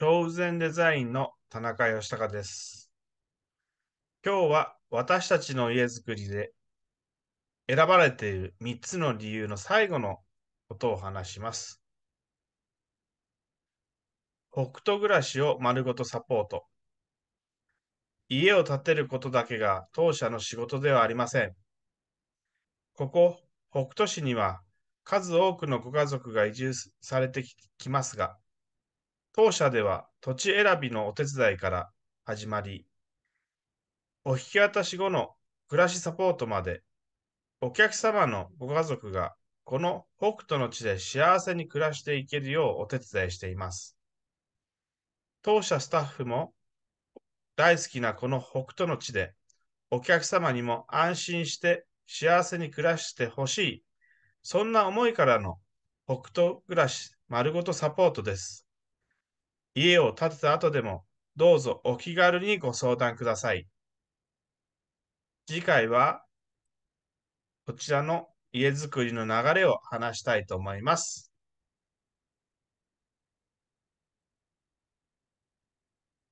超然デザインの田中義孝です。今日は私たちの家づくりで選ばれている3つの理由の最後のことを話します。北斗暮らしを丸ごとサポート。家を建てることだけが当社の仕事ではありません。ここ北斗市には数多くのご家族が移住されてきますが、当社では土地選びのお手伝いから始まり、お引き渡し後の暮らしサポートまで、お客様のご家族がこの北斗の地で幸せに暮らしていけるようお手伝いしています。当社スタッフも大好きなこの北斗の地でお客様にも安心して幸せに暮らしてほしい、そんな思いからの北斗暮らし丸ごとサポートです。家を建てた後でも、どうぞお気軽にご相談ください。次回は、こちらの家づくりの流れを話したいと思います。